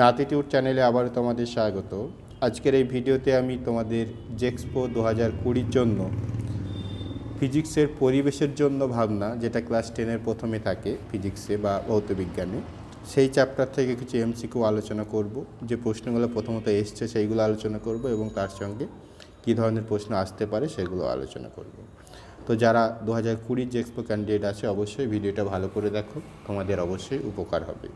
নাতিটিউড চ্যানেলে আবারও তোমাদের স্বাগত আজকের এই ভিডিওতে আমি তোমাদের জেক্সপো দু হাজার কুড়ির জন্য ফিজিক্সের পরিবেশের জন্য ভাবনা যেটা ক্লাস টেনের প্রথমে থাকে ফিজিক্সে বা ভৌতবিজ্ঞানে সেই চ্যাপ্টার থেকে কিছু এমসিকিউ আলোচনা করব যে প্রশ্নগুলো প্রথমত এসছে সেইগুলো আলোচনা করব এবং তার সঙ্গে কী ধরনের প্রশ্ন আসতে পারে সেগুলো আলোচনা করব তো যারা দু হাজার কুড়ির জেক্সপো ক্যান্ডিডেট আছে অবশ্যই ভিডিওটা ভালো করে দেখো তোমাদের অবশ্যই উপকার হবে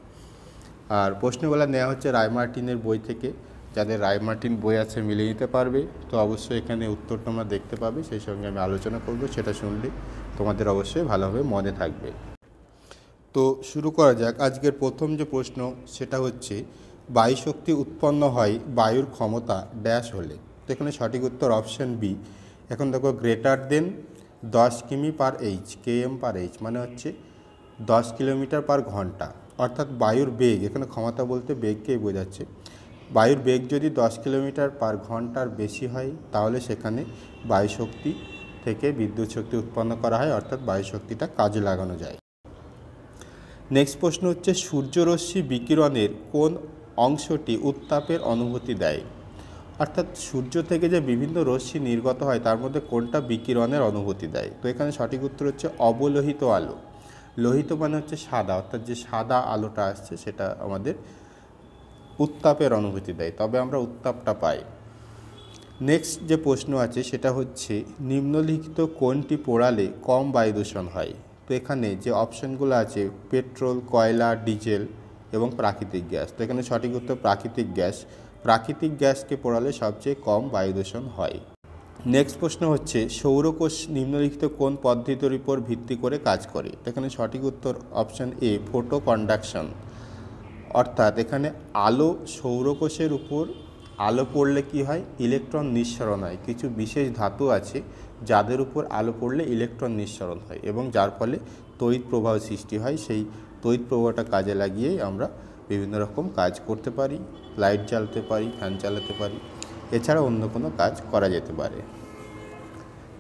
আর প্রশ্নবেলা নেওয়া হচ্ছে রায়মার্টিনের বই থেকে যাদের রায় মার্টিন বই আছে মিলিয়ে নিতে পারবে তো অবশ্যই এখানে উত্তর তোমরা দেখতে পাবে সেই সঙ্গে আমি আলোচনা করব সেটা শুনলে তোমাদের অবশ্যই ভালোভাবে মনে থাকবে তো শুরু করা যাক আজকের প্রথম যে প্রশ্ন সেটা হচ্ছে বায়ু শক্তি উৎপন্ন হয় বায়ুর ক্ষমতা ড্যাশ হলে তো এখানে সঠিক উত্তর অপশান বি এখন দেখো গ্রেটার দেন দশ কিমি per H K M per H মানে হচ্ছে দশ কিলোমিটার পার ঘন্টা অর্থাৎ বায়ুর বেগ এখানে ক্ষমতা বলতে বেগকেই বোঝাচ্ছে বায়ুর বেগ যদি দশ কিলোমিটার পার ঘন্টার বেশি হয় তাহলে সেখানে বায়ুশক্তি থেকে বিদ্যুৎ শক্তি উৎপন্ন করা হয় অর্থাৎ বায়ুশক্তিটা কাজে লাগানো যায় নেক্সট প্রশ্ন হচ্ছে সূর্যরশ্মি বিকিরণের কোন অংশটি উত্তাপের অনুভূতি দেয় অর্থাৎ সূর্য থেকে যে বিভিন্ন রশ্মি নির্গত হয় তার মধ্যে কোনটা বিকিরণের অনুভূতি দেয় তো এখানে সঠিক উত্তর হচ্ছে অবলোহিত আলো লোহিত মানে হচ্ছে সাদা অর্থাৎ যে সাদা আলোটা আসছে সেটা আমাদের উত্তাপের অনুভূতি দেয় তবে আমরা উত্তাপটা পাই নেক্সট যে প্রশ্ন আছে সেটা হচ্ছে নিম্নলিখিত কোনটি পোড়ালে কম বায়ু দূষণ হয় তো এখানে যে অপশনগুলো আছে পেট্রোল কয়লা ডিজেল এবং প্রাকৃতিক গ্যাস তো এখানে সঠিক উত্তর প্রাকৃতিক গ্যাস প্রাকৃতিক গ্যাসকে পোড়ালে সবচেয়ে কম বায়ু দূষণ হয় নেক্সট প্রশ্ন হচ্ছে সৌরকোষ নিম্নলিখিত কোন পদ্ধতির উপর ভিত্তি করে কাজ করে এখানে সঠিক উত্তর অপশান এ ফোটো কন্ডাকশন অর্থাৎ এখানে আলো সৌরকোষের উপর আলো পড়লে কি হয় ইলেকট্রন নিঃসরণ হয় কিছু বিশেষ ধাতু আছে যাদের উপর আলো পড়লে ইলেকট্রন নিঃসরণ হয় এবং যার ফলে তৈত প্রবাহ সৃষ্টি হয় সেই তড়িৎ প্রবাহটা কাজে লাগিয়ে আমরা বিভিন্ন রকম কাজ করতে পারি লাইট জ্বালতে পারি ফ্যান চালাতে পারি এছাড়া অন্য কোনো কাজ করা যেতে পারে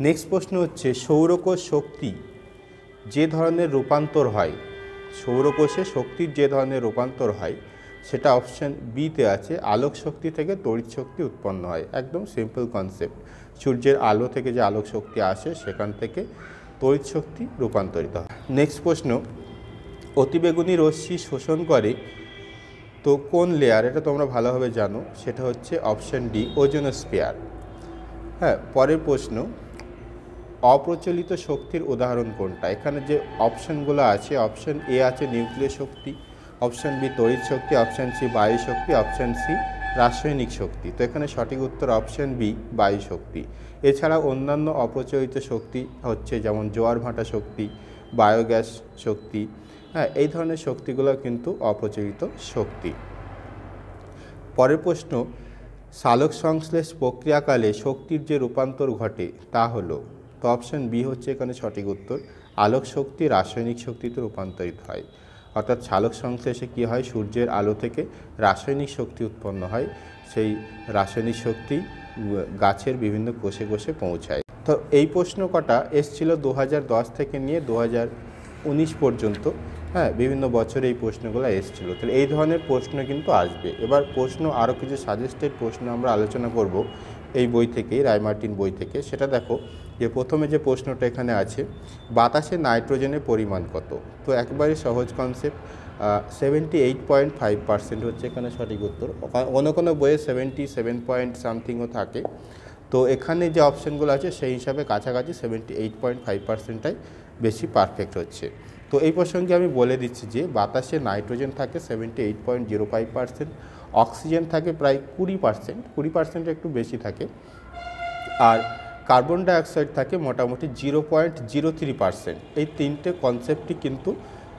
নেক্সট প্রশ্ন হচ্ছে সৌরকোষ শক্তি যে ধরনের রূপান্তর হয় সৌরকোষে শক্তির যে ধরনের রূপান্তর হয় সেটা অপশান বিতে আছে আলোক শক্তি থেকে তড়িৎ শক্তি উৎপন্ন হয় একদম সিম্পল কনসেপ্ট সূর্যের আলো থেকে যে আলোক শক্তি আসে সেখান থেকে তড়িৎ শক্তি রূপান্তরিত হয় নেক্সট প্রশ্ন অতিবেগুনি রশ্মি শোষণ করে তো কোন লেয়ার এটা তোমরা ভালোভাবে জানো সেটা হচ্ছে অপশান ডি ওজোনোস্ফিয়ার হ্যাঁ পরের প্রশ্ন অপ্রচলিত শক্তির উদাহরণ কোনটা এখানে যে অপশানগুলো আছে অপশান এ আছে নিউক্লিয়ার শক্তি অপশান বি তড়িৎ শক্তি অপশান সি বায়ু শক্তি অপশান সি রাসায়নিক শক্তি তো এখানে সঠিক উত্তর অপশান বি বায়ু শক্তি এছাড়া অন্যান্য অপ্রচলিত শক্তি হচ্ছে যেমন জোয়ার ভাটা শক্তি বায়োগ্যাস শক্তি হ্যাঁ এই ধরনের শক্তিগুলো কিন্তু অপ্রচলিত শক্তি পরের প্রশ্ন সালোক সংশ্লেষ প্রক্রিয়াকালে শক্তির যে রূপান্তর ঘটে তা হলো তো অপশন বি হচ্ছে এখানে সঠিক উত্তর আলোক শক্তি রাসায়নিক শক্তিতে রূপান্তরিত হয় অর্থাৎ সালোক সংশ্লেষে কী হয় সূর্যের আলো থেকে রাসায়নিক শক্তি উৎপন্ন হয় সেই রাসায়নিক শক্তি গাছের বিভিন্ন কোষে কোষে পৌঁছায় তো এই প্রশ্ন কটা এসছিল দু থেকে নিয়ে দু পর্যন্ত হ্যাঁ বিভিন্ন বছর এই প্রশ্নগুলো এসছিল তাহলে এই ধরনের প্রশ্ন কিন্তু আসবে এবার প্রশ্ন আরও কিছু সাজেস্টেড প্রশ্ন আমরা আলোচনা করব এই বই থেকে রায়মার্টিন বই থেকে সেটা দেখো যে প্রথমে যে প্রশ্নটা এখানে আছে বাতাসে নাইট্রোজেনের পরিমাণ কত তো একবারে সহজ concept seventy eight point five percent হচ্ছে এখানে সঠিক উত্তর কোনো কোনো বইয়ে সেভেন্টি সেভেন পয়েন্ট সামথিংও থাকে তো এখানে যে অপশানগুলো আছে সেই হিসাবে কাছাকাছি সেভেন্টি এইট পয়েন্ট ফাইভ পার্সেন্টটাই বেশি পারফেক্ট হচ্ছে তো এই প্রসঙ্গে আমি বলে দিচ্ছি যে বাতাসে নাইট্রোজেন থাকে seventy eight point zero five percent oxygen থাকে প্রায় কুড়ি পার্সেন্ট কুড়ি পার্সেন্ট একটু বেশি থাকে আর কার্বন ডাইঅক্সাইড থাকে মোটামুটি zero point zero three percent এই তিনটে কনসেপ্টটি কিন্তু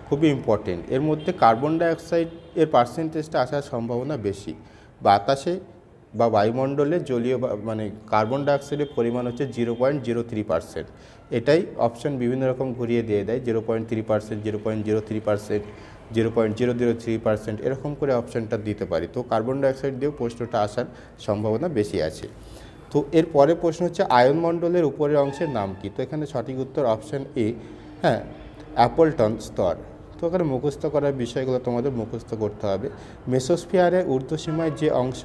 খুবই ইম্পর্টেন্ট এর মধ্যে কার্বন ডাইঅক্সাইড এর পার্সেন্টেজটা আসার সম্ভাবনা বেশি বাতাসে বা বায়ুমণ্ডলে জলীয় মানে কার্বন ডাইঅক্সাইডের পরিমাণ হচ্ছে zero point zero three percent এটাই অপশন বিভিন্ন রকম ঘুরিয়ে দিয়ে দেয় zero point three percent zero point zero three percent zero point zero zero three percent এরকম করে অপশানটা দিতে পারি তো কার্বন ডাইঅক্সাইড দিয়েও প্রশ্নটা আসার সম্ভাবনা বেশি আছে তো এর পরে প্রশ্ন হচ্ছে আয়নমণ্ডলের উপরের অংশের নাম কি তো এখানে সঠিক উত্তর অপশান এ হ্যাঁ অ্যাপলটন স্তর তো ওখানে মুখস্থ করার বিষয়গুলো তোমাদের মুখস্থ করতে হবে মেসোস্ফিয়ারের ঊর্ধ্বসীমায় যে অংশ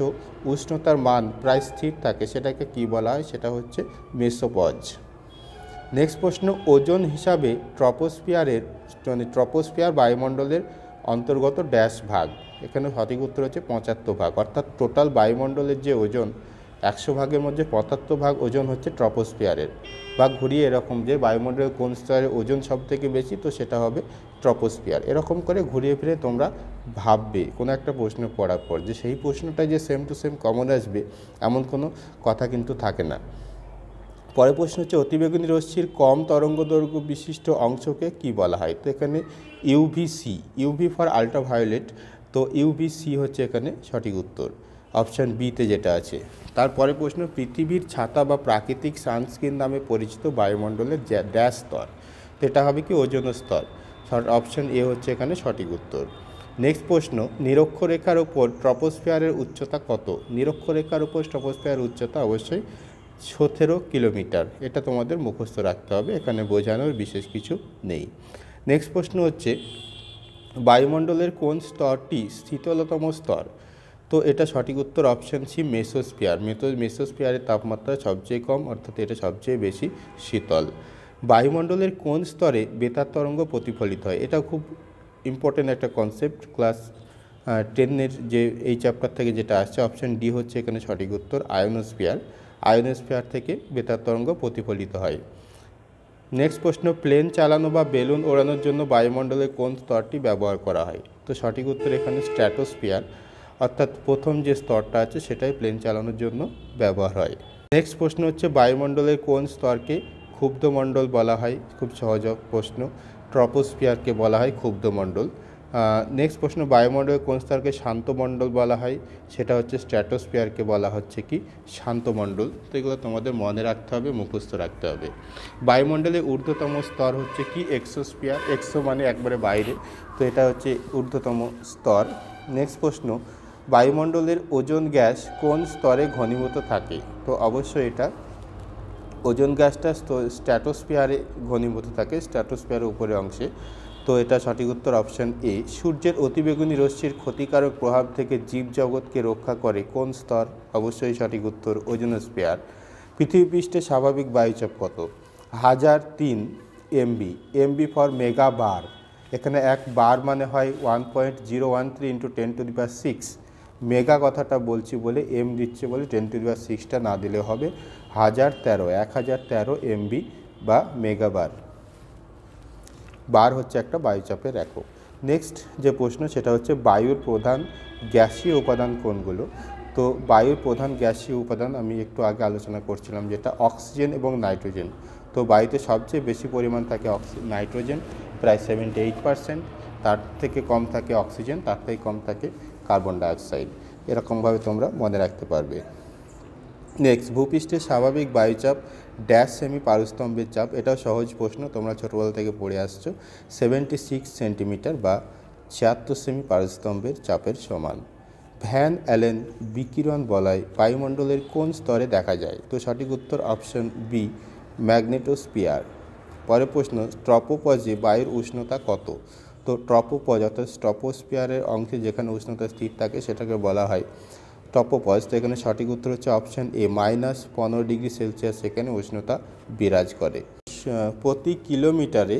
উষ্ণতার মান প্রায় স্থির থাকে সেটাকে কি বলা হয় সেটা হচ্ছে মেসোপজ নেক্সট প্রশ্ন ওজন হিসাবে ট্রপোস্ফিয়ারের মানে ট্রপোস্ফিয়ার বায়ুমণ্ডলের অন্তর্গত ড্যাশ ভাগ এখানে সঠিক উত্তর হচ্ছে পঁচাত্তর ভাগ অর্থাৎ টোটাল বায়ুমণ্ডলের যে ওজন একশো ভাগের মধ্যে পঁচাত্তর ভাগ ওজন হচ্ছে ট্রপোস্ফিয়ারের বা ঘুরিয়ে এরকম যে বায়ুমণ্ডলের কোন স্তরের ওজন সব থেকে বেশি তো সেটা হবে ট্রপোস্ফিয়ার এরকম করে ঘুরিয়ে ফিরে তোমরা ভাববে কোনো একটা প্রশ্ন পড়ার পর যে সেই প্রশ্নটা যে সেম টু সেম কমন আসবে এমন কোনো কথা কিন্তু থাকে না পরের প্রশ্ন হচ্ছে অতিবেগুনি রশ্মির কম তরঙ্গদৈর্ঘ্য বিশিষ্ট অংশকে কি বলা হয় তো এখানে ইউভিসি ইউভি ফর আল্ট্রাভায়োলেট তো ইউভিসি হচ্ছে এখানে সঠিক উত্তর অপশান বিতে যেটা আছে তারপরে প্রশ্ন পৃথিবীর ছাতা বা প্রাকৃতিক সানস্ক্রিন নামে পরিচিত বায়ুমণ্ডলের ড্যাশ স্তর তো এটা হবে কি ওজন স্তর অপশান এ হচ্ছে এখানে সঠিক উত্তর নেক্সট প্রশ্ন নিরক্ষরেখার ওপর ট্রপোস্ফিয়ারের উচ্চতা কত নিরক্ষরেখার উপর ট্রপোস্ফিয়ারের উচ্চতা অবশ্যই সতেরো কিলোমিটার এটা তোমাদের মুখস্থ রাখতে হবে এখানে বোঝানোর বিশেষ কিছু নেই নেক্সট প্রশ্ন হচ্ছে বায়ুমণ্ডলের কোন স্তরটি শীতলতম স্তর তো এটা সঠিক উত্তর অপশান সি মেসোস্পিয়ার মেতো মেসোস্পিয়ারের তাপমাত্রা সবচেয়ে কম অর্থাৎ এটা সবচেয়ে বেশি শীতল বায়ুমণ্ডলের কোন স্তরে বেতার তরঙ্গ প্রতিফলিত হয় এটা খুব ইম্পর্টেন্ট একটা কনসেপ্ট ক্লাস টেনের যে এই চ্যাপ্টার থেকে যেটা আসছে অপশান ডি হচ্ছে এখানে সঠিক উত্তর আয়োনোস্পিয়ার আয়োনোস্পিয়ার থেকে বেতার তরঙ্গ প্রতিফলিত হয় নেক্সট প্রশ্ন প্লেন চালানো বা বেলুন ওড়ানোর জন্য বায়ুমণ্ডলের কোন স্তরটি ব্যবহার করা হয় তো সঠিক উত্তর এখানে স্ট্র্যাটোস্পিয়ার অর্থাৎ প্রথম যে স্তরটা আছে সেটাই প্লেন চালানোর জন্য ব্যবহার হয় নেক্সট প্রশ্ন হচ্ছে বায়ুমণ্ডলের কোন স্তরকে ক্ষুব্ধমণ্ডল বলা হয় খুব সহজ প্রশ্ন ট্রপোস্ফিয়ারকে বলা হয় ক্ষুব্ধমণ্ডল নেক্সট প্রশ্ন বায়ুমণ্ডলের কোন স্তরকে শান্তমণ্ডল বলা হয় সেটা হচ্ছে স্ট্র্যাটোস্ফিয়ারকে বলা হচ্ছে কি শান্তমণ্ডল তো এগুলো তোমাদের মনে রাখতে হবে মুখস্থ রাখতে হবে বায়ুমণ্ডলের ঊর্ধ্বতম স্তর হচ্ছে কি এক্সোস্ফিয়ার এক্সো মানে একবারে বাইরে তো এটা হচ্ছে ঊর্ধ্বতম স্তর নেক্সট প্রশ্ন বায়ুমণ্ডলের ওজন গ্যাস কোন স্তরে ঘনীভূত থাকে তো অবশ্যই এটা ওজন গ্যাসটা স্ট্যাটোস্পিয়ারে ঘনীভূত থাকে স্ট্যাটোস্পিয়ারের উপরে অংশে তো এটা সঠিক উত্তর অপশন এ সূর্যের অতিবেগুনি রশ্মির ক্ষতিকারক প্রভাব থেকে জগৎকে রক্ষা করে কোন স্তর অবশ্যই সঠিক উত্তর ওজোনোস্পিয়ার পৃথিবীপৃষ্ঠে স্বাভাবিক বায়ুচাপ কত হাজার তিন MB MB for mega bar এখানে এক বার মানে হয় one point zero one three into ten to the power six mega কথাটা বলছি বলে এম দিচ্ছে বলে টেন টু দিবার সিক্সটা না দিলে হবে হাজার তেরো এক হাজার তেরো এমবি বা মেগাবার বার হচ্ছে একটা বায়ুচাপের একক নেক্সট যে প্রশ্ন সেটা হচ্ছে বায়ুর প্রধান গ্যাসীয় উপাদান কোনগুলো তো বায়ুর প্রধান গ্যাসীয় উপাদান আমি একটু আগে আলোচনা করছিলাম যেটা অক্সিজেন এবং নাইট্রোজেন তো বায়ুতে সবচেয়ে বেশি পরিমাণ থাকে নাইট্রোজেন প্রায় সেভেন্টি এইট পারসেন্ট তার থেকে কম থাকে অক্সিজেন তার থেকে কম থাকে কার্বন ডাইঅক্সাইড এরকমভাবে তোমরা মনে রাখতে পারবে নেক্সট ভূপৃষ্ঠের স্বাভাবিক বায়ুচাপ ড্যাশ সেমি পারস্তম্ভের চাপ এটাও সহজ প্রশ্ন তোমরা ছোটোবেলা থেকে পড়ে আসছো সেভেন্টি সিক্স সেন্টিমিটার বা ছিয়াত্তর সেমি পারস্তম্ভের চাপের সমান ভ্যান অ্যালেন বিকিরণ বলায় বায়ুমণ্ডলের কোন স্তরে দেখা যায় তো সঠিক উত্তর অপশন বি ম্যাগনেটোস্পিয়ার পরের প্রশ্ন ট্রপোপজে বায়ুর উষ্ণতা কত তো ট্রপোপজ অর্থাৎ স্টপোস্পিয়ারের অংশে যেখানে উষ্ণতা স্থির থাকে সেটাকে বলা হয় টপোপজ তো এখানে সঠিক উত্তর হচ্ছে অপশান এ মাইনাস পনেরো ডিগ্রি সেলসিয়াস সেখানে উষ্ণতা বিরাজ করে প্রতি কিলোমিটারে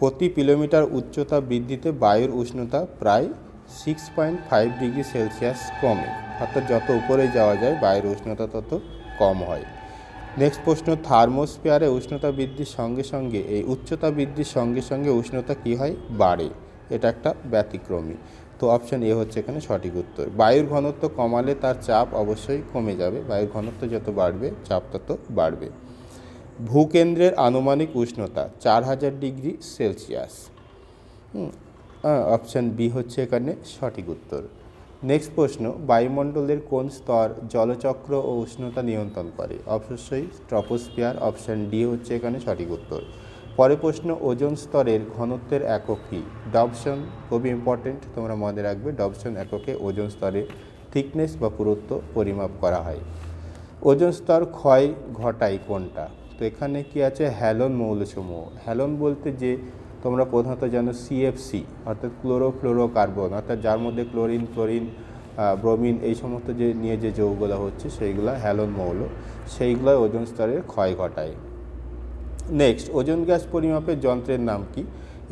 প্রতি কিলোমিটার উচ্চতা বৃদ্ধিতে বায়ুর উষ্ণতা প্রায় six point five degree Celsius কমে অর্থাৎ যত উপরে যাওয়া যায় বায়ুর উষ্ণতা তত কম হয় নেক্সট প্রশ্ন থার্মোস্ফিয়ারে উষ্ণতা বৃদ্ধির সঙ্গে সঙ্গে এই উচ্চতা বৃদ্ধির সঙ্গে সঙ্গে উষ্ণতা কি হয় বাড়ে এটা একটা ব্যতিক্রমী তো অপশন এ হচ্ছে এখানে সঠিক উত্তর বায়ুর ঘনত্ব কমালে তার চাপ অবশ্যই কমে যাবে বায়ুর ঘনত্ব যত বাড়বে চাপ তত বাড়বে ভূকেন্দ্রের আনুমানিক উষ্ণতা চার হাজার ডিগ্রি সেলসিয়াস অপশান বি হচ্ছে এখানে সঠিক উত্তর নেক্সট প্রশ্ন বায়ুমণ্ডলের কোন স্তর জলচক্র ও উষ্ণতা নিয়ন্ত্রণ করে অবশ্যই ট্রপোস্ফিয়ার অপশান ডি হচ্ছে এখানে সঠিক উত্তর পরে প্রশ্ন ওজন স্তরের ঘনত্বের একক কী ডবশন খুবই ইম্পর্টেন্ট তোমরা মনে রাখবে ডবশন এককে ওজন স্তরে থিকনেস বা পুরুত্ব পরিমাপ করা হয় ওজন স্তর ক্ষয় ঘটায় কোনটা তো এখানে কি আছে হ্যালন মৌলসমূহ হ্যালন বলতে যে তোমরা প্রধানত জানো সিএফসি অর্থাৎ কার্বন অর্থাৎ যার মধ্যে ক্লোরিন ক্লোরিন ব্রোমিন এই সমস্ত যে নিয়ে যে যৌগুলো হচ্ছে সেইগুলো হ্যালন মৌল সেইগুলো ওজন স্তরের ক্ষয় ঘটায় নেক্সট ওজন গ্যাস পরিমাপের যন্ত্রের নাম কি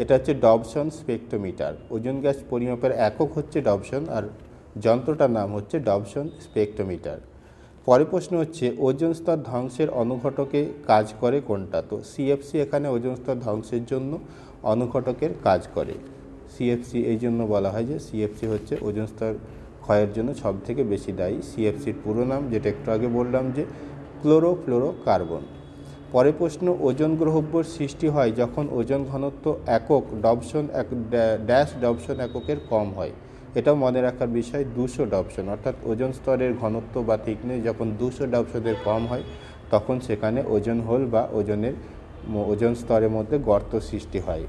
এটা হচ্ছে ডবসন স্পেক্টোমিটার ওজন গ্যাস পরিমাপের একক হচ্ছে ডবসন আর যন্ত্রটার নাম হচ্ছে ডবসন স্পেক্টোমিটার পরে প্রশ্ন হচ্ছে ওজন স্তর ধ্বংসের অনুঘটকে কাজ করে কোনটা তো সিএফসি এখানে ওজন স্তর ধ্বংসের জন্য অনুঘটকের কাজ করে সিএফসি এই জন্য বলা হয় যে সিএফসি হচ্ছে ওজন স্তর ক্ষয়ের জন্য সবথেকে বেশি দায়ী সিএফসির পুরো নাম যেটা একটু আগে বললাম যে ক্লোরোফ্লোরো কার্বন পরে প্রশ্ন ওজন গ্রহব্যর সৃষ্টি হয় যখন ওজন ঘনত্ব একক ডবশন এক ড্যাশ ডবশন এককের কম হয় এটা মনে রাখার বিষয় দুশো ডবশন অর্থাৎ ওজন স্তরের ঘনত্ব বা থিকনেস যখন দুশো ডবশনের কম হয় তখন সেখানে ওজন হোল বা ওজনের ওজন স্তরের মধ্যে গর্ত সৃষ্টি হয়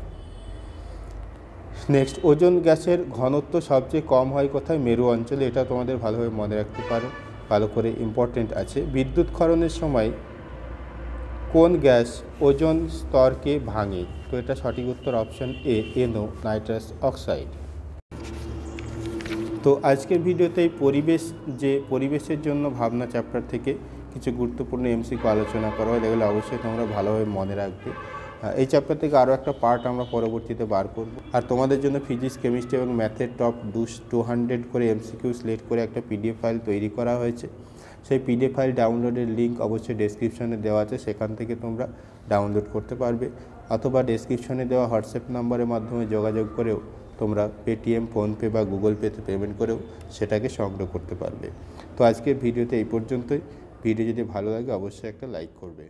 নেক্সট ওজন গ্যাসের ঘনত্ব সবচেয়ে কম হয় কোথায় মেরু অঞ্চলে এটা তোমাদের ভালোভাবে মনে রাখতে পারো ভালো করে ইম্পর্টেন্ট আছে বিদ্যুৎ খরণের সময় কোন গ্যাস ওজন স্তরকে ভাঙে তো এটা সঠিক উত্তর অপশন এ এনো নাইট্রাস অক্সাইড তো আজকের ভিডিওতে পরিবেশ যে পরিবেশের জন্য ভাবনা চ্যাপ্টার থেকে কিছু গুরুত্বপূর্ণ এমসিকে আলোচনা করা হয় যেগুলো অবশ্যই তোমরা ভালোভাবে মনে রাখবে এই চ্যাপ্টার থেকে আরও একটা পার্ট আমরা পরবর্তীতে বার করব আর তোমাদের জন্য ফিজিক্স কেমিস্ট্রি এবং ম্যাথের টপ দু টু হান্ড্রেড করে এমসিকিউ সিলেক্ট করে একটা পিডিএফ ফাইল তৈরি করা হয়েছে সেই পিডিএফ ফাইল ডাউনলোডের লিঙ্ক অবশ্যই ডেসক্রিপশানে দেওয়া আছে সেখান থেকে তোমরা ডাউনলোড করতে পারবে অথবা ডেসক্রিপশানে দেওয়া হোয়াটসঅ্যাপ নাম্বারের মাধ্যমে যোগাযোগ করেও তোমরা পেটিএম ফোনপে বা গুগল পেতে পেমেন্ট করেও সেটাকে সংগ্রহ করতে পারবে তো আজকের ভিডিওতে এই পর্যন্তই ভিডিও যদি ভালো লাগে অবশ্যই একটা লাইক করবে